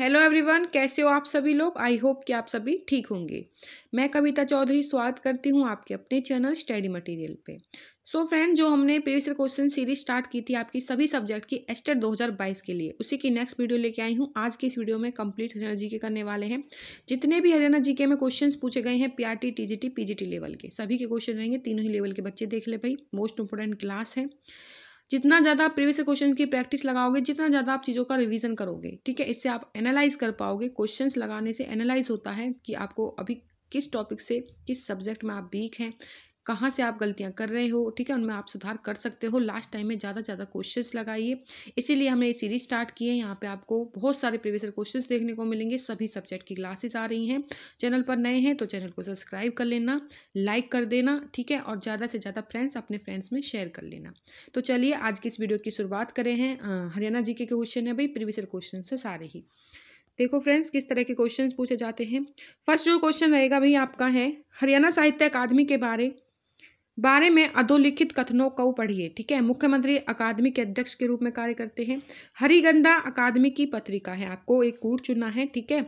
hello everyone कैसे हो आप सभी लोग आई होप कि आप सभी ठीक होंगे मैं कविता चौधरी स्वागत करती हूं आपके अपने चैनल स्टडी मटेरियल पे सो so फ्रेंड जो हमने प्रीवियस क्वेश्चन सीरीज स्टार्ट की थी आपकी सभी सब्जेक्ट की एस्टर 2022 के लिए उसी की नेक्स्ट वीडियो लेके आई हूं आज की इस वीडियो में कंप्लीट हरियाणा जी के करने वाले हैं जितने भी हरियाणा जी के में क्वेश्चन पूछे गए हैं पीआरटी टीजीटी पीजीटी लेवल के सभी के क्वेश्चन रहेंगे तीनों ही लेवल के बच्चे देख ले भाई मोस्ट इंपॉर्टेंट क्लास है जितना ज़्यादा आप प्रीवियस क्वेश्चन की प्रैक्टिस लगाओगे जितना ज़्यादा आप चीज़ों का रिविजन करोगे ठीक है इससे आप एनालाइज कर पाओगे क्वेश्चंस लगाने से एनालाइज होता है कि आपको अभी किस टॉपिक से किस सब्जेक्ट में आप वीक हैं कहाँ से आप गलतियाँ कर रहे हो ठीक है उनमें आप सुधार कर सकते हो लास्ट टाइम में ज़्यादा ज़्यादा क्वेश्चंस लगाइए इसीलिए हमने ये सीरीज स्टार्ट की है यहाँ पे आपको बहुत सारे प्रीवियस क्वेश्चंस देखने को मिलेंगे सभी सब्जेक्ट की क्लासेस आ रही हैं चैनल पर नए हैं तो चैनल को सब्सक्राइब कर लेना लाइक कर देना ठीक है और ज़्यादा से ज़्यादा फ्रेंड्स अपने फ्रेंड्स में शेयर कर लेना तो चलिए आज की इस वीडियो की शुरुआत करें हैं हरियाणा जी के क्वेश्चन है भाई प्रीवियस क्वेश्चन से सारे ही देखो फ्रेंड्स किस तरह के क्वेश्चन पूछे जाते हैं फर्स्ट जो क्वेश्चन रहेगा भाई आपका है हरियाणा साहित्य अकादमी के बारे बारे में अधोलिखित कथनों को पढ़िए ठीक है मुख्यमंत्री अकादमी के अध्यक्ष के रूप में कार्य करते हैं हरिगंधा अकादमी की पत्रिका है आपको एक कूट चुनना है ठीक है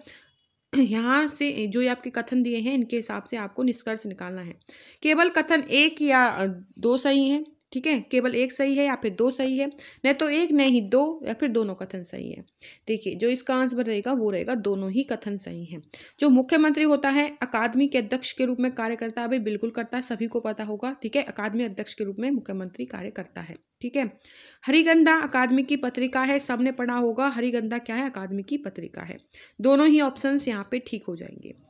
यहाँ से जो ये आपके कथन दिए हैं इनके हिसाब से आपको निष्कर्ष निकालना है केवल कथन एक या दो सही हैं ठीक है केवल एक सही है या फिर दो सही है नहीं तो एक नहीं दो या फिर दोनों कथन सही है देखिए जो इसका आंसर रहेगा वो रहेगा दोनों ही कथन सही है जो मुख्यमंत्री होता है अकादमी के अध्यक्ष के रूप में कार्य करता है बिल्कुल करता है सभी को पता होगा ठीक है अकादमी अध्यक्ष के रूप में मुख्यमंत्री कार्य करता है ठीक है हरिगंधा अकादमी की पत्रिका है सबने पढ़ा होगा हरिगंधा क्या है अकादमी की पत्रिका है दोनों ही ऑप्शन यहाँ पे ठीक हो जाएंगे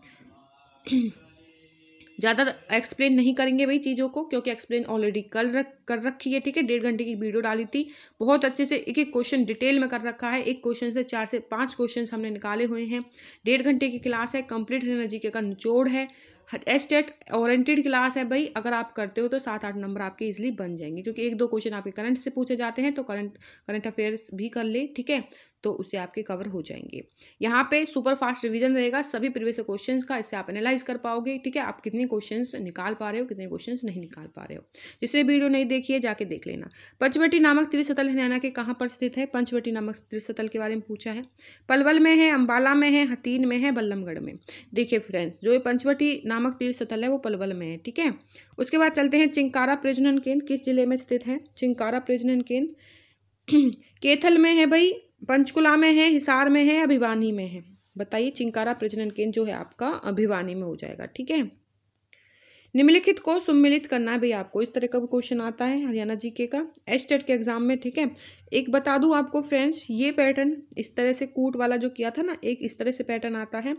ज़्यादा एक्सप्लेन नहीं करेंगे भाई चीज़ों को क्योंकि एक्सप्लेन ऑलरेडी कर रख कर रखी है ठीक है डेढ़ घंटे की वीडियो डाली थी बहुत अच्छे से एक एक क्वेश्चन डिटेल में कर रखा है एक क्वेश्चन से चार से पाँच क्वेश्चन हमने निकाले हुए हैं डेढ़ घंटे की क्लास है कंप्लीट नजीके का निचोड़ है एस्टेट ओरेंटेड क्लास है भाई अगर आप करते हो तो सात आठ नंबर आपके इजिली बन जाएंगे क्योंकि एक दो क्वेश्चन आपके करंट से पूछे जाते हैं तो करंट करंट अफेयर्स भी कर ले ठीक है तो उसे आपके कवर हो जाएंगे यहाँ पे सुपर फास्ट रिवीजन रहेगा सभी प्रीवियस क्वेश्चन का इससे आप एनालाइज कर पाओगे ठीक है आप कितने क्वेश्चन निकाल पा रहे हो कितने क्वेश्चन नहीं निकाल पा रहे हो जिसने वीडियो नहीं देखी है जाके देख लेना पंचवटी नामक त्रिशतल हरियाणा के कहाँ पर स्थित है पंचवटी नामक त्रिशतल के बारे में पूछा है पलवल में है अम्बाला में है हतीन में है बल्लमगढ़ में देखिए फ्रेंड्स जो पंचवटी नामक तीर्थस्थल है वो पलवल में है ठीक है उसके बाद चलते हैं चिंकारा प्रजनन केंद्र किस जिले में स्थित है चिंकारा प्रजनन केंद्र केथल में है भाई पंचकुला में है हिसार में है अभिवानी में है बताइए चिंकारा प्रजनन केंद्र जो है आपका अभिवानी में हो जाएगा ठीक है निम्नलिखित को सम्मिलित करना भी आपको इस तरह का क्वेश्चन आता है हरियाणा जीके का एस्टेट e के एग्जाम में ठीक है एक बता दूं आपको फ्रेंड्स ये पैटर्न इस तरह से कूट वाला जो किया था ना एक इस तरह से पैटर्न आता है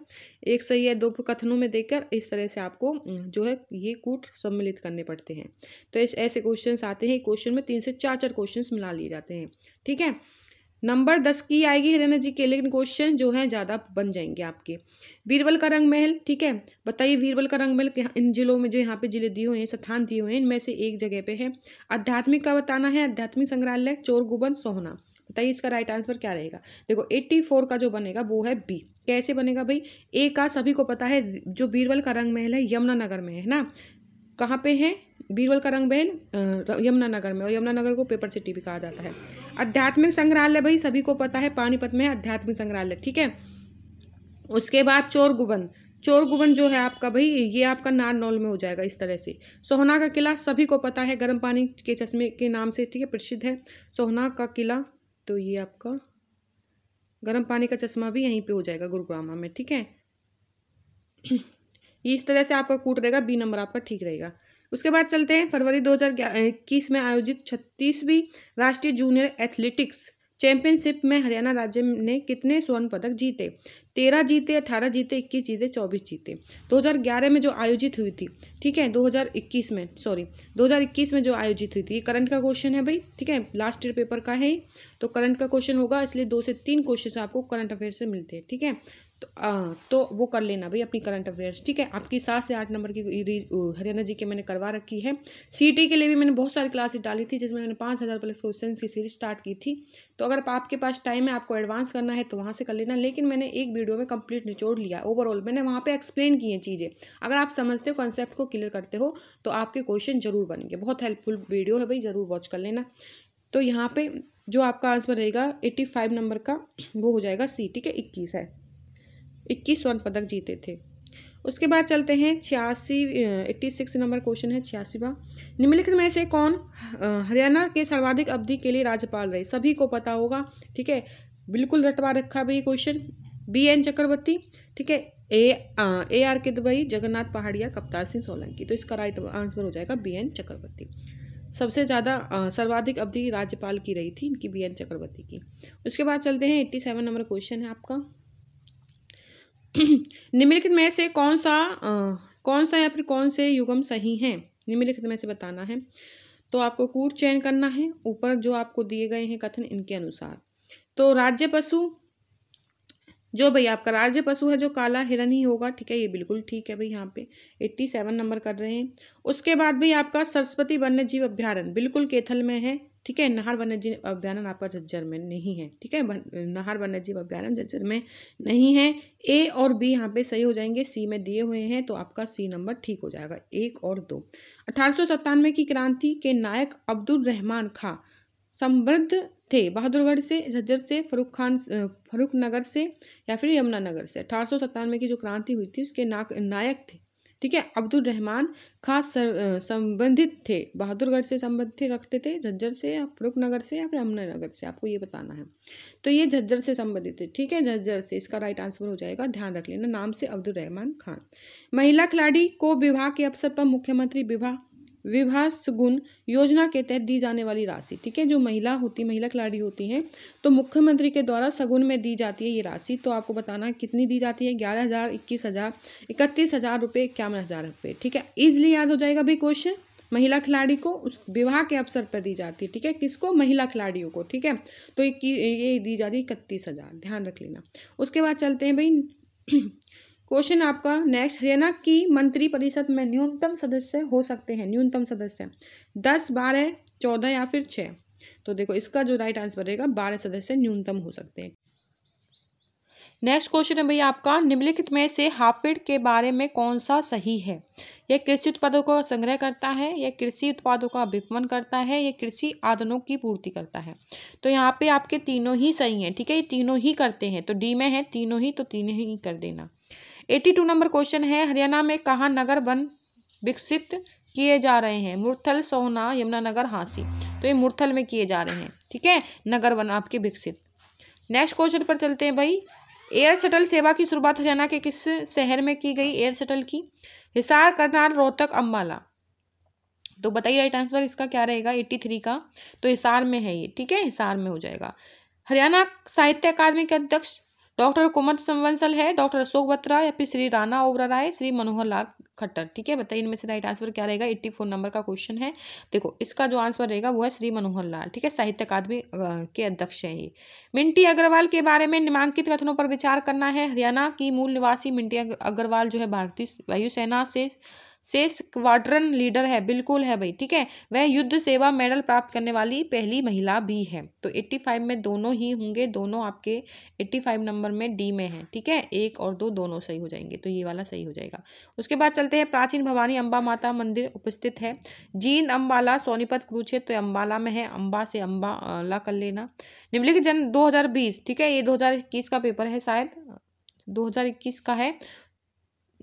एक सही है दो कथनों में देखकर इस तरह से आपको जो है ये कूट सम्मिलित करने पड़ते हैं तो ऐसे क्वेश्चन आते हैं क्वेश्चन में तीन से चार चार क्वेश्चन मिला लिए जाते हैं ठीक है नंबर दस की आएगी हिरण्य जी के लेकिन क्वेश्चन जो है ज़्यादा बन जाएंगे आपके बीरबल का रंग महल ठीक है बताइए वीरबल का रंग महल इन जिलों में जो यहाँ पे जिले दिए हुए हैं स्थान दिए हुए हैं इनमें से एक जगह पे है आध्यात्मिक का बताना है आध्यात्मिक संग्रहालय चोर गुबन सोहना बताइए इसका राइट आंसर क्या रहेगा देखो एट्टी फोर का जो बनेगा वो है बी कैसे बनेगा भाई ए का सभी को पता है जो बीरबल का रंग महल है यमुनानगर में है ना कहाँ पे है बीरबल का रंग महल यमुनानगर में और यमुनानगर को पेपर सिटी भी कहा जाता है आध्यात्मिक संग्रहालय भाई सभी को पता है पानीपत में आध्यात्मिक संग्रहालय ठीक है उसके बाद चोर गुबन चोर गुबन जो है आपका भाई ये आपका नारनौल में हो जाएगा इस तरह से सोहना का किला सभी को पता है गर्म पानी के चश्मे के नाम से ठीक है प्रसिद्ध है सोहना का किला तो ये आपका गर्म पानी का चश्मा भी यहीं पे हो जाएगा गुरुग्रामा में ठीक है ये इस तरह से आपका कूट रहेगा बी नंबर आपका ठीक रहेगा उसके बाद चलते हैं फरवरी दो में आयोजित छत्तीसवीं राष्ट्रीय जूनियर एथलेटिक्स चैंपियनशिप में हरियाणा राज्य ने कितने स्वर्ण पदक जीते तेरह जीते अठारह जीते इक्कीस जीते चौबीस जीते 2011 में जो आयोजित हुई थी ठीक है 2021 में सॉरी 2021 में जो आयोजित हुई थी ये करंट का क्वेश्चन है भाई ठीक है लास्ट ईयर पेपर का है तो करंट का क्वेश्चन होगा इसलिए दो से तीन क्वेश्चन आपको करंट अफेयर से मिलते हैं ठीक है तो, आ, तो वो कर लेना भाई अपनी करंट अफेयर्स ठीक है आपकी सात से आठ नंबर की हरियाणा जी के मैंने करवा रखी है सीटी के लिए भी मैंने बहुत सारी क्लासेस डाली थी जिसमें मैंने पाँच हज़ार प्लस क्वेश्चन की सीरीज स्टार्ट की थी तो अगर आपके पास टाइम है आपको एडवांस करना है तो वहाँ से कर लेना लेकिन मैंने एक वीडियो में कंप्लीट निचोड़ लिया ओवरऑल मैंने वहाँ पर एक्सप्लेन की हैं चीज़ें अगर आप समझते हो कॉन्सेप्ट को क्लियर करते हो तो आपके क्वेश्चन जरूर बनेंगे बहुत हेल्पफुल वीडियो है भाई ज़रूर वॉच कर लेना तो यहाँ पर जो आपका आंसर रहेगा एट्टी फाइव नंबर का वो हो जाएगा सी ठीक है इक्कीस है इक्कीस स्वर्ण पदक जीते थे उसके बाद चलते हैं छियासी एट्टी सिक्स नंबर क्वेश्चन है छियासीवा निम्नलिखित में से कौन हरियाणा के सर्वाधिक अवधि के लिए राज्यपाल रहे सभी को पता होगा ठीक है बिल्कुल रटवा रखा भी क्वेश्चन बी एन चक्रवर्ती ठीक है ए आ, A R Kidwai Jagannath Pahadia Kaptan Singh Solanki तो इसका राइट आंसर हो जाएगा बी एन चक्रवर्ती सबसे ज़्यादा सर्वाधिक अवधि राज्यपाल की रही थी इनकी बी एन चक्रवर्ती की उसके बाद चलते हैं एट्टी सेवन नंबर क्वेश्चन है आपका निम्नलिखित में से कौन सा आ, कौन सा या फिर कौन से युगम सही हैं निम्नलिखित में से बताना है तो आपको कूट चयन करना है ऊपर जो आपको दिए गए हैं कथन इनके अनुसार तो राज्य पशु जो भाई आपका राज्य पशु है जो काला हिरन ही होगा ठीक है ये बिल्कुल ठीक है भाई यहाँ पे एट्टी सेवन नंबर कर रहे हैं उसके बाद भाई आपका सरस्वती वन्य जीव अभ्यारण बिल्कुल केथल में है ठीक है नहर वन्य जीव अभ्यारण आपका झज्जर में नहीं है ठीक है नहर वन्य जीव अभ्यारण झज्जर में नहीं है ए और बी यहाँ पे सही हो जाएंगे सी में दिए हुए हैं तो आपका सी नंबर ठीक हो जाएगा एक और दो अठारह की क्रांति के नायक अब्दुल रहमान खां समृद्ध थे बहादुरगढ़ से झज्जर से फरूख खान फरुख नगर से या फिर यमुनानगर से अठारह की जो क्रांति हुई थी उसके नाक नायक थे ठीक है अब्दुल रहमान खास संबंधित थे बहादुरगढ़ से संबंधित रखते थे झज्जर से या फरुख नगर से या फिर यमुनानगर से आपको ये बताना है तो ये झज्जर से संबंधित थे ठीक है झज्जर से इसका राइट आंसर हो जाएगा ध्यान रख लेना नाम से अब्दुल रहमान खान महिला खिलाड़ी को विवाह के अवसर पर मुख्यमंत्री विवाह विभास गुण योजना के तहत दी जाने वाली राशि ठीक है जो महिला होती महिला खिलाड़ी होती हैं तो मुख्यमंत्री के द्वारा सगुन में दी जाती है ये राशि तो आपको बताना कितनी दी जाती है ग्यारह हज़ार इक्कीस हज़ार इकतीस हज़ार रुपये इक्यावन हज़ार रुपये ठीक है ईजिली याद हो जाएगा भाई क्वेश्चन महिला खिलाड़ी को उस विवाह के अवसर पर दी जाती है ठीक है किसको महिला खिलाड़ियों को ठीक है तो ये दी जाती है इकतीस हज़ार ध्यान रख लेना उसके बाद चलते हैं भाई क्वेश्चन आपका नेक्स्ट हरियाणा की मंत्री परिषद में न्यूनतम सदस्य हो सकते हैं न्यूनतम सदस्य दस बारह चौदह या फिर छः तो देखो इसका जो राइट आंसर रहेगा बारह सदस्य न्यूनतम हो सकते हैं नेक्स्ट क्वेश्चन है भैया आपका निम्नलिखित में से हाफिड के बारे में कौन सा सही है यह कृषि उत्पादों का संग्रह करता है यह कृषि उत्पादों का विपणन करता है यह कृषि आदनों की पूर्ति करता है तो यहाँ पे आपके तीनों ही सही हैं ठीक है ये तीनों ही करते हैं तो डी में है तीनों ही तो तीनों ही कर देना एटी टू नंबर क्वेश्चन है हरियाणा में कहाँ नगर वन विकसित किए जा रहे हैं मुरथल सोहना यमुनानगर हाँसी तो ये मुरथल में किए जा रहे हैं ठीक है नगर वन आपके विकसित नेक्स्ट क्वेश्चन पर चलते हैं भाई एयर शटल सेवा की शुरुआत हरियाणा के किस शहर में की गई एयर शटल की हिसार करनाल रोहतक अम्बाला तो बताइए राइट आंसर इसका क्या रहेगा एट्टी थ्री का तो हिसार में है ये ठीक है हिसार में हो जाएगा हरियाणा साहित्य अकादमी के अध्यक्ष डॉक्टर कुमत संवंसल है डॉक्टर अशोक बत्रा या फिर श्री राणा ओबरा राय श्री मनोहर लाल खट्टर ठीक है बताइए इनमें से राइट आंसर क्या रहेगा एट्टी फोर नंबर का क्वेश्चन है देखो इसका जो आंसर रहेगा वो है श्री मनोहर लाल ठीक है साहित्य अकादमी के अध्यक्ष हैं ये मिंटी अग्रवाल के बारे में निमांकित कथनों पर विचार करना है हरियाणा की मूल निवासी मिंटी अग्रवाल जो है भारतीय वायुसेना से से स्क्वाड्रन लीडर है बिल्कुल है भाई ठीक है वह युद्ध सेवा मेडल प्राप्त करने वाली पहली महिला भी है तो एट्टी फाइव में दोनों ही होंगे दोनों आपके एट्टी फाइव नंबर में डी में है ठीक है एक और दो दोनों सही हो जाएंगे तो ये वाला सही हो जाएगा उसके बाद चलते हैं प्राचीन भवानी अम्बा माता मंदिर उपस्थित है जींद अम्बाला सोनीपत कुरुक्षेत्र तो अम्बाला में है अम्बा से अम्बाला कर लेना निम्नलिखित जन्म दो ठीक है ये दो का पेपर है शायद दो का है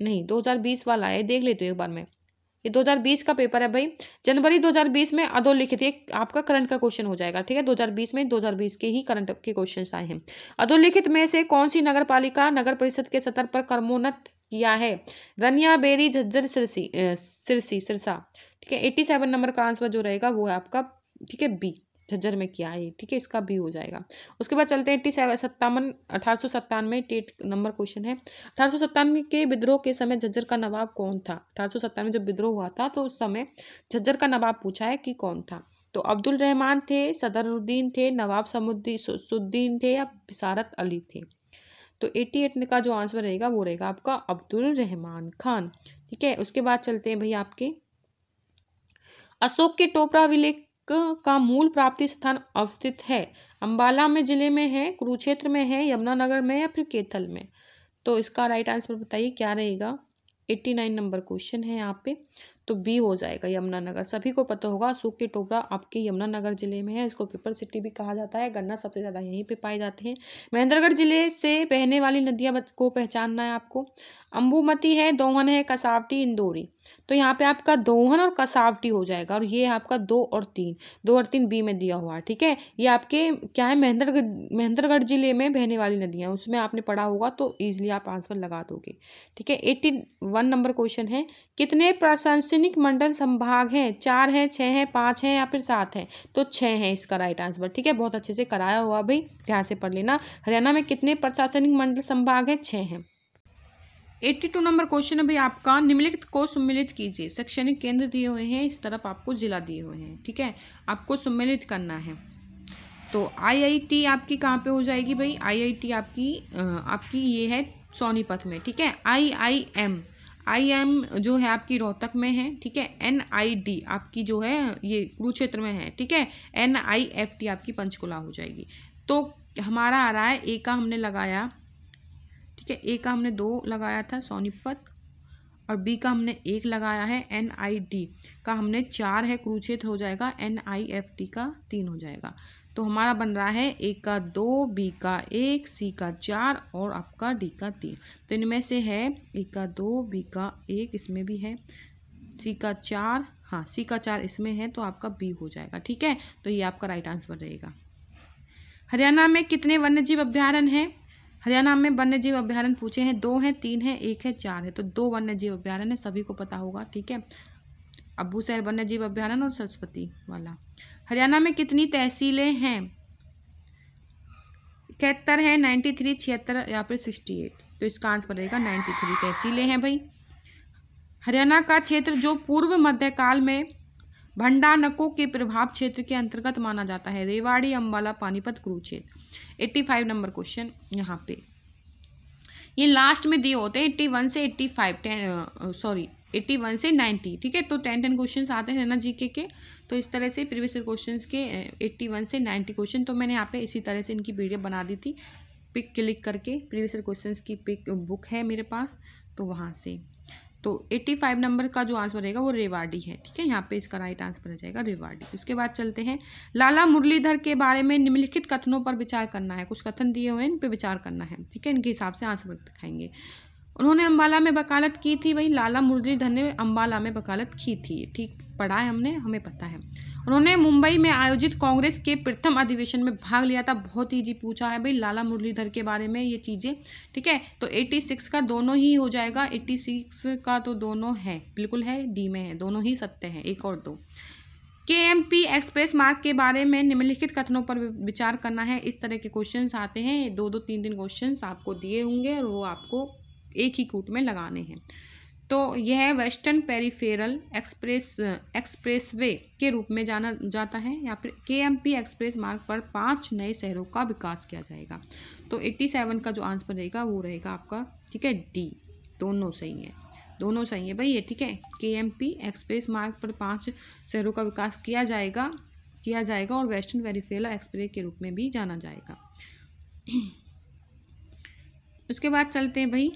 नहीं 2020 वाला है देख लेती हूँ एक बार में ये 2020 का पेपर है भाई जनवरी 2020 में अधोलिखित ये आपका करंट का क्वेश्चन हो जाएगा ठीक है 2020 में 2020 के ही करंट के क्वेश्चन आए हैं अधोलिखित में से कौन सी नगर पालिका नगर परिषद के सतर पर कर्मोन्नत किया है रनिया बेरी झज्जर सिरसी सिरसी सिरसा ठीक है एट्टी सेवन नंबर का आंसर जो रहेगा वो है आपका ठीक है बी झज्जर में किया है ठीक है इसका भी हो जाएगा उसके बाद चलते हैं सत्तावन अठारह सौ सत्तानवे टेट नंबर क्वेश्चन है अठारह सत्तानवे के विद्रोह के समय झज्जर का नवाब कौन था अठारह सत्तानवे जब विद्रोह हुआ था तो उस समय झज्जर का नवाब पूछा है कि कौन था तो अब्दुल रहमान थे सदरुद्दीन थे नवाब समुद्दीन थे या बिसारत अली थे तो एट्टी एट का जो आंसर रहेगा वो रहेगा आपका अब्दुल रहमान खान ठीक है उसके बाद चलते हैं भैया आपके अशोक के टोपरा विलेख का मूल प्राप्ति स्थान अवस्थित है अंबाला में जिले में है कुरुक्षेत्र में है यमुनानगर में या फिर केथल में तो इसका राइट आंसर बताइए क्या रहेगा एट्टी नाइन नंबर क्वेश्चन है यहाँ पे तो बी हो जाएगा यमुनानगर सभी को पता होगा सूख के टोपरा आपके यमुनानगर जिले में है इसको पेपर सिटी भी कहा जाता है गन्ना सबसे ज़्यादा यहीं पे पाए जाते हैं महेंद्रगढ़ जिले से बहने वाली नदियाँ को पहचानना है आपको अम्बूमती है दोहन है कसावटी इंदौरी तो यहाँ पे आपका दोहन और कसावटी हो जाएगा और ये आपका दो और तीन दो और तीन बी में दिया हुआ है ठीक है ये आपके क्या है महेंद्रगढ़ महेंद्रगढ़ जिले में बहने वाली नदियाँ उसमें आपने पढ़ा होगा तो ईजिली आप आंसर लगा दोगे ठीक है एट्टी वन नंबर क्वेश्चन है कितने प्रशासनिक मंडल संभाग हैं चार हैं छः हैं पाँच हैं या फिर सात हैं तो छः हैं इसका राइट आंसर ठीक है बहुत अच्छे से कराया हुआ भाई ध्यान से पढ़ लेना हरियाणा में कितने प्रशासनिक मंडल संभाग हैं छः हैं एट्टी टू नंबर क्वेश्चन है भाई आपका निम्नलिखित को सम्मिलित कीजिए शैक्षणिक केंद्र दिए हुए हैं इस तरफ आपको जिला दिए हुए हैं ठीक है आपको सम्मिलित करना है तो आईआईटी आपकी कहाँ पे हो जाएगी भाई आईआईटी आपकी आपकी ये है सोनीपत में ठीक है आईआईएम आईएम जो है आपकी रोहतक में है ठीक है एन आई डी आपकी जो है ये कुरुक्षेत्र में है ठीक है एन आई एफ टी आपकी पंचकुला हो जाएगी तो हमारा आ रहा है ए का हमने लगाया ठीक है ए का हमने दो लगाया था सोनीपत और बी का हमने एक लगाया है एन आई डी का हमने चार है क्रूचित हो जाएगा एन आई एफ टी का तीन हो जाएगा तो हमारा बन रहा है ए का दो बी का एक सी का चार और आपका डी का तीन तो इनमें से है ए का दो बी का एक इसमें भी है सी का चार हाँ सी का चार इसमें है तो आपका बी हो जाएगा ठीक है तो ये आपका राइट आंसर रहेगा हरियाणा में कितने वन्यजीव अभ्यारण्य हैं हरियाणा में वन्य जीव अभ्यारण्य पूछे हैं दो हैं तीन हैं एक है चार है तो दो वन्य जीव अभ्यारण्य सभी को पता होगा ठीक है अबू शहर वन्य जीव अभ्यारण्य और सरस्वती वाला हरियाणा में कितनी तहसीलें हैं इकहत्तर है नाइन्टी थ्री छिहत्तर या फिर सिक्सटी एट तो इसका आंसर रहेगा नाइन्टी थ्री तहसीलें हैं भाई हरियाणा का क्षेत्र जो पूर्व मध्यकाल में भंडानकों के प्रभाव क्षेत्र के अंतर्गत माना जाता है Rewari Ambala Panipat Kurukshetra eighty five number question यहाँ पे ये लास्ट में दिए होते हैं एट्टी वन से eighty five ten sorry eighty one से नाइन्टी ठीक है तो टेन टेन क्वेश्चन आते हैं ना जीके के तो इस तरह से प्रीवियस क्वेश्चन के एट्टी वन से नाइन्टी क्वेश्चन तो मैंने यहाँ पे इसी तरह से इनकी पीडीएफ बना दी थी पिक क्लिक करके प्रीवियस क्वेश्चन की पिक बुक है मेरे पास तो वहाँ से तो 85 नंबर का जो आंसर रहेगा वो रेवाड़ी है ठीक है यहाँ पे इसका राइट आंसर आ जाएगा रेवाड़ी तो उसके बाद चलते हैं लाला मुरलीधर के बारे में निम्नलिखित कथनों पर विचार करना है कुछ कथन दिए हुए हैं इन पर विचार करना है ठीक है इनके हिसाब से आंसर दिखाएंगे उन्होंने अम्बाला में वकालत की थी वही लाला मुरलीधर ने अम्बाला में वकालत की थी ठीक पढ़ा है हमने हमें पता है उन्होंने मुंबई में आयोजित कांग्रेस के प्रथम अधिवेशन में भाग लिया था बहुत ईजी पूछा है भाई लाला मुरलीधर के बारे में ये चीज़ें ठीक है तो 86 का दोनों ही हो जाएगा 86 का तो दोनों है बिल्कुल है डी में है दोनों ही सत्य हैं एक और दो के एम पी एक्सप्रेस मार्ग के बारे में निम्नलिखित कथनों पर विचार करना है इस तरह के क्वेश्चन आते हैं दो दो तीन तीन क्वेश्चन आपको दिए होंगे और वो आपको एक ही कूट में लगाने हैं तो यह वेस्टर्न पेरीफेरल एक्सप्रेस एक्सप्रेसवे के रूप में जाना जाता है या फिर के एम पी एक्सप्रेस मार्ग पर पांच नए शहरों का विकास किया जाएगा तो 87 का जो आंसर रहेगा वो रहेगा आपका ठीक है डी दोनों सही है दोनों सही है भाई ये ठीक है के एम पी एक्सप्रेस मार्ग पर पांच शहरों का विकास किया जाएगा किया जाएगा और वेस्टर्न पेरीफेरल एक्सप्रेस के रूप में भी जाना जाएगा उसके बाद चलते हैं भाई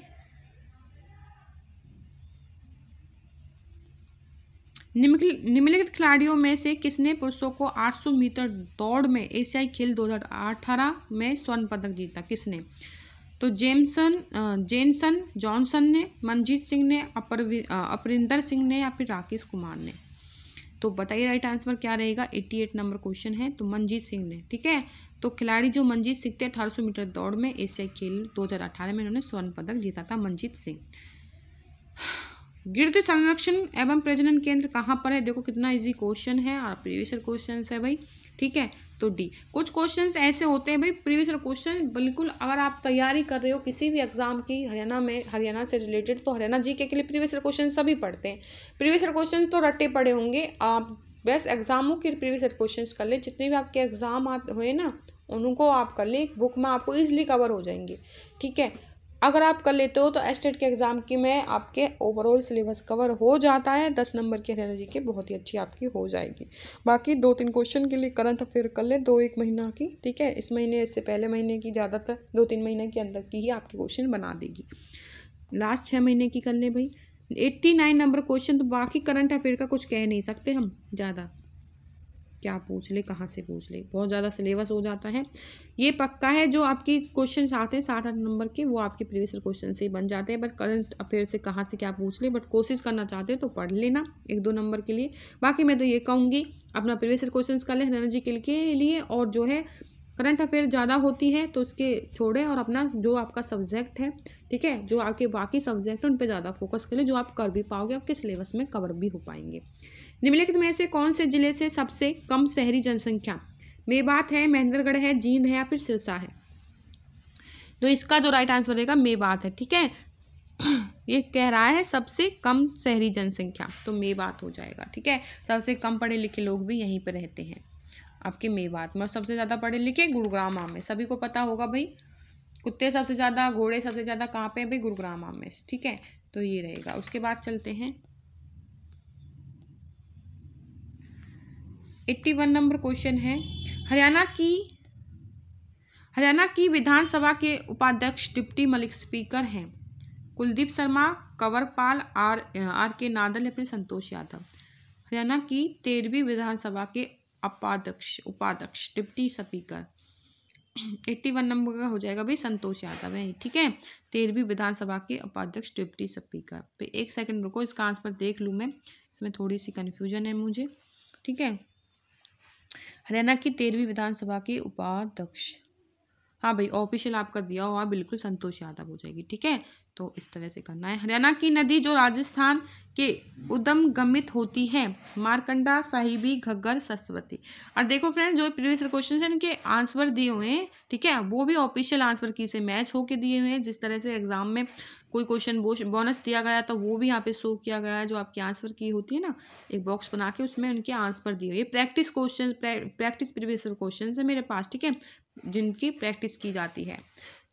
निम्नलिखित खिलाड़ियों में से किसने पुरुषों को 800 मीटर दौड़ में एशियाई खेल 2018 में स्वर्ण पदक जीता किसने तो जेमसन जेनसन जॉनसन ने मनजीत सिंह ने अपर अपरिंदर सिंह ने या फिर राकेश कुमार ने तो बताइए राइट आंसर क्या रहेगा 88 नंबर क्वेश्चन है तो मनजीत सिंह ने ठीक है तो खिलाड़ी जो मनजीत सिंह थे अठारह मीटर दौड़ में एशियाई खेल 2018 में उन्होंने स्वर्ण पदक जीता था मनजीत सिंह गिरते संरक्षण एवं प्रजनन केंद्र कहाँ पर है देखो कितना इजी क्वेश्चन है और प्रीवियसर क्वेश्चन है भाई ठीक है तो डी कुछ क्वेश्चंस ऐसे होते हैं भाई प्रीवियस क्वेश्चन बिल्कुल अगर आप तैयारी कर रहे हो किसी भी एग्जाम की हरियाणा में हरियाणा से रिलेटेड तो हरियाणा जी के, लिए प्रीवियसर क्वेश्चन सभी पढ़ते हैं प्रीवियसर क्वेश्चन तो रटे पड़े होंगे आप बस एग्जामों के प्रीवियसर क्वेश्चन कर ले जितने भी आपके एग्जाम आप हुए ना उनको आप कर ले बुक में आपको ईजिली कवर हो जाएंगे ठीक है अगर आप कर लेते हो तो एस्टेट e के एग्ज़ाम की में आपके ओवरऑल सिलेबस कवर हो जाता है दस नंबर की एनर्जी की बहुत ही अच्छी आपकी हो जाएगी बाकी दो तीन क्वेश्चन के लिए करंट अफेयर कर ले दो एक महीना की ठीक है इस महीने इससे पहले महीने की ज़्यादातर दो तीन महीने के अंदर की ही आपकी क्वेश्चन बना देगी लास्ट छः महीने की कर ले भाई एट्टी नाइन नंबर क्वेश्चन तो बाकी करंट अफेयर का कुछ कह नहीं सकते हम ज़्यादा क्या पूछ ले कहाँ से पूछ ले बहुत ज़्यादा सिलेबस हो जाता है ये पक्का है जो आपकी क्वेश्चन आते हैं सात आठ नंबर के वो आपके प्रीवियस क्वेश्चन से बन जाते हैं बट करंट अफेयर से कहाँ से क्या पूछ ले बट कोशिश करना चाहते हैं तो पढ़ लेना एक दो नंबर के लिए बाकी मैं तो ये कहूँगी अपना प्रीवियस क्वेश्चन कर लें एनर्जी के लिए और जो है करंट अफेयर ज़्यादा होती है तो उसके छोड़ें और अपना जो आपका सब्जेक्ट है ठीक है जो आपके बाकी सब्जेक्ट हैं उन पर ज़्यादा फोकस करें जो आप कर भी पाओगे आपके सिलेबस में कवर भी हो पाएंगे निम्नलिखित में से कौन से जिले से सबसे कम शहरी जनसंख्या मेवात है महेंद्रगढ़ है जींद है या फिर सिरसा है तो इसका जो राइट आंसर रहेगा मेवात है ठीक है ये कह रहा है सबसे कम शहरी जनसंख्या तो मेवात हो जाएगा ठीक है सबसे कम पढ़े लिखे लोग भी यहीं पर रहते हैं आपके मेवात में सबसे ज़्यादा पढ़े लिखे गुरुग्राम में सभी को पता होगा भाई कुत्ते सबसे ज़्यादा घोड़े सबसे ज़्यादा कहाँ पे है भाई गुरुग्राम में ठीक है तो ये रहेगा उसके बाद चलते हैं एट्टी वन नंबर क्वेश्चन है हरियाणा की हरियाणा की विधानसभा के उपाध्यक्ष डिप्टी मलिक स्पीकर हैं Kuldeep Sharma Kanwarpal R R K Nadal अपने संतोष यादव हरियाणा की तेरहवीं विधानसभा के उपाध्यक्ष उपाध्यक्ष deputy speaker eighty one number का हो जाएगा भाई संतोष यादव है ठीक है तेरहवीं विधानसभा के उपाध्यक्ष डिप्टी स्पीकर पे एक सेकंड रुको इसका आंसर देख लूँ मैं इसमें थोड़ी सी कन्फ्यूजन है मुझे ठीक है हरियाणा की तेरहवीं विधानसभा के उपाध्यक्ष हाँ भाई ऑफिशियल आपका दिया हुआ बिल्कुल संतोष यादव हो जाएगी ठीक है तो इस तरह से करना है हरियाणा की नदी जो राजस्थान के उदम गमित होती है मारकंडा साहिबी घग्गर सरस्वती और देखो फ्रेंड्स जो प्रीवियस क्वेश्चन है इनके आंसर दिए हुए हैं ठीक है वो भी ऑफिशियल आंसर की से मैच होके दिए हुए हैं जिस तरह से एग्जाम में कोई क्वेश्चन बोनस दिया गया तो वो भी यहाँ पे शो किया गया है जो आपकी आंसर की होती है ना एक बॉक्स बना के उसमें उनके आंसर दिए हुए practice question practice previous question है मेरे पास ठीक है जिनकी प्रैक्टिस की जाती है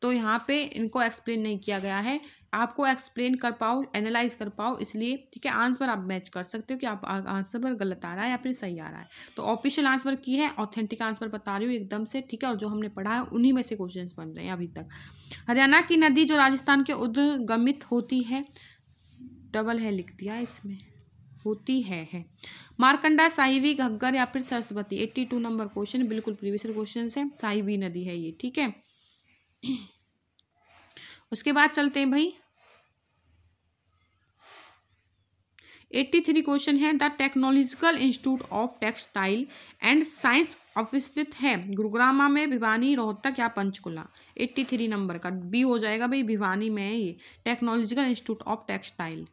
तो यहाँ पे इनको एक्सप्लेन नहीं किया गया है आपको एक्सप्लेन कर पाओ एनालाइज कर पाओ इसलिए ठीक है आंसर आप मैच कर सकते हो कि आप आंसर गलत आ रहा है या फिर सही आ रहा है तो ऑफिशियल आंसर की है ऑथेंटिक आंसर बता रही हूँ एकदम से ठीक है और जो हमने पढ़ा है उन्हीं में से क्वेश्चन बन रहे हैं अभी तक हरियाणा की नदी जो राजस्थान के उद्गमित होती है डबल है लिख दिया इसमें होती है है मारकंडा साहिवी घग्गर या फिर Saraswati eighty two number question बिल्कुल प्रीवियस क्वेश्चन है साहिवी नदी है ये ठीक है उसके बाद चलते हैं भाई एट्टी थ्री क्वेश्चन है the technological institute of textile and science अवस्थित है गुरुग्रामा में भिवानी रोहतक या पंचकुला एट्टी थ्री नंबर का बी हो जाएगा भाई भिवानी में ये टेक्नोलॉजिकल इंस्टीट्यूट ऑफ टेक्सटाइल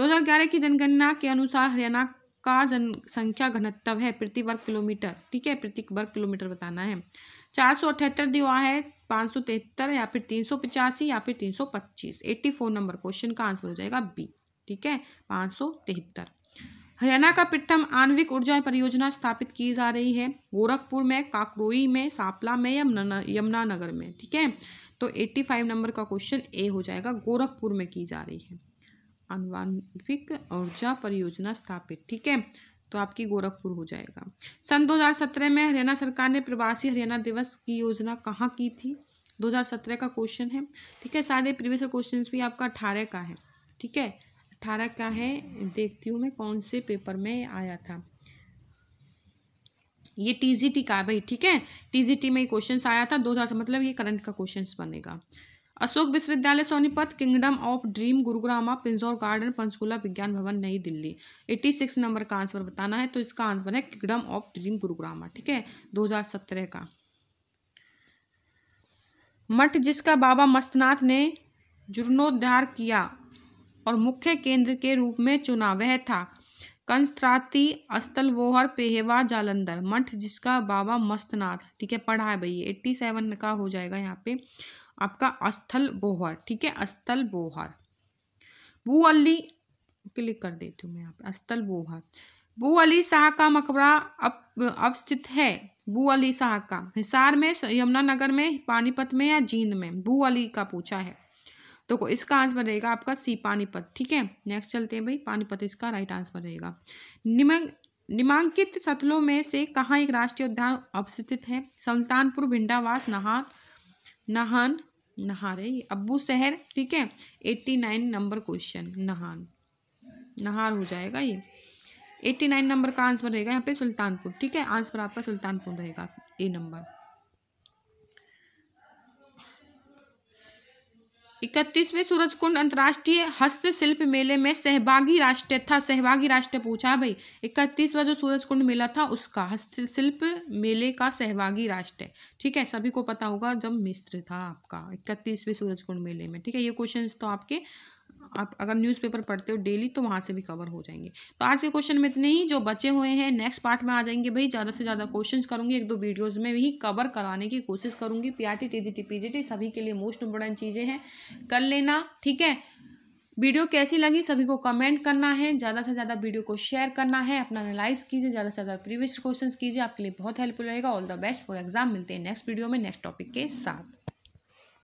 2011 की जनगणना के अनुसार हरियाणा का जनसंख्या घनत्व है प्रति वर्ग किलोमीटर ठीक है प्रति वर्ग किलोमीटर बताना है चार सौ अठहत्तर दिया है पाँच सौ तिहत्तर या फिर तीन सौ पचासी या फिर तीन सौ पच्चीस एट्टी फोर नंबर क्वेश्चन का आंसर हो जाएगा बी ठीक है पाँच सौ तिहत्तर हरियाणा का प्रथम आणविक ऊर्जा परियोजना स्थापित की जा रही है गोरखपुर में काकरोई में सापला में या यमुनानगर में ठीक है तो एट्टी फाइव नंबर का क्वेश्चन ए हो जाएगा गोरखपुर में की जा रही है आणविक ऊर्जा परियोजना स्थापित ठीक है तो आपकी गोरखपुर हो जाएगा सन 2017 में हरियाणा सरकार ने प्रवासी हरियाणा दिवस की योजना कहाँ की थी 2017 का क्वेश्चन है ठीक है सारे प्रीवियस क्वेश्चन भी आपका अठारह का है ठीक है अठारह का है देखती हूँ मैं कौन से पेपर में आया था ये टीजीटी का है भाई ठीक है टीजीटी में क्वेश्चन आया था 2000 मतलब ये करंट का क्वेश्चन बनेगा अशोक विश्वविद्यालय Sonipat kingdom of dream Gurugram Pinjore garden Panchkula Vigyan Bhawan नई दिल्ली 86 नंबर का आंसर बताना है तो इसका आंसर है किंगडम ऑफ ड्रीम गुरुग्रामा ठीक है 2017 का मठ जिसका बाबा मस्तनाथ ने जीर्णोद्धार किया और मुख्य केंद्र के रूप में चुना वह था कंसत्राती अस्तलवोहर पेहवा जालंधर मठ जिसका बाबा मस्तनाथ ठीक है पढ़ा है भैया एट्टी सेवन का हो जाएगा यहाँ पे आपका अस्थल बोहर ठीक है अस्थल बोहर बुअली क्लिक कर देती हूँ मैं यहाँ पे अस्थल बोहर बू अली शाह का मकबरा अब अवस्थित है बू अली शाह का हिसार में यमुनानगर में पानीपत में या जींद में बू अली का पूछा है तो इसका आंसर रहेगा आपका सी पानीपत ठीक है नेक्स्ट चलते हैं भाई पानीपत इसका राइट आंसर रहेगा निमंग निमांकित सतलों में से कहाँ एक राष्ट्रीय उद्यान अवस्थित है सुल्तानपुर भिंडावास नहान नहन नहारे अबू शहर ठीक है एट्टी नाइन नंबर क्वेश्चन नहान नहार हो जाएगा ये एट्टी नाइन नंबर का आंसर रहेगा यहाँ पे सुल्तानपुर ठीक है आंसर आपका सुल्तानपुर रहेगा ए नंबर इकतीसवें सूरज कुंड अंतर्राष्ट्रीय हस्तशिल्प मेले में सहभागी राष्ट्र था सहभागी राष्ट्र पूछा भाई इकतीसवा जो सूरज कुंड मेला था उसका हस्तशिल्प मेले का सहभागी राष्ट्र ठीक है सभी को पता होगा जब मिस्र था आपका इकतीसवें सूरजकुंड मेले में ठीक है ये क्वेश्चन तो आपके आप अगर न्यूज़पेपर पढ़ते हो डेली तो वहाँ से भी कवर हो जाएंगे तो आज के क्वेश्चन में इतने ही जो बचे हुए हैं नेक्स्ट पार्ट में आ जाएंगे भाई ज़्यादा से ज़्यादा क्वेश्चन करूँगी एक दो वीडियोज़ में भी कवर कराने की कोशिश करूँगी P R T T G T P G T सभी के लिए मोस्ट इंपॉर्टेंट चीज़ें हैं कर लेना ठीक है वीडियो कैसी लगी सभी को कमेंट करना है ज़्यादा से ज़्यादा वीडियो को शेयर करना है अपना एनालाइज कीजिए ज़्यादा से ज़्यादा प्रीवियस क्वेश्चन कीजिए आपके लिए बहुत हेल्पफुल रहेगा all the best for exam मिलते हैं नेक्स्ट वीडियो में नेक्स्ट टॉपिक के साथ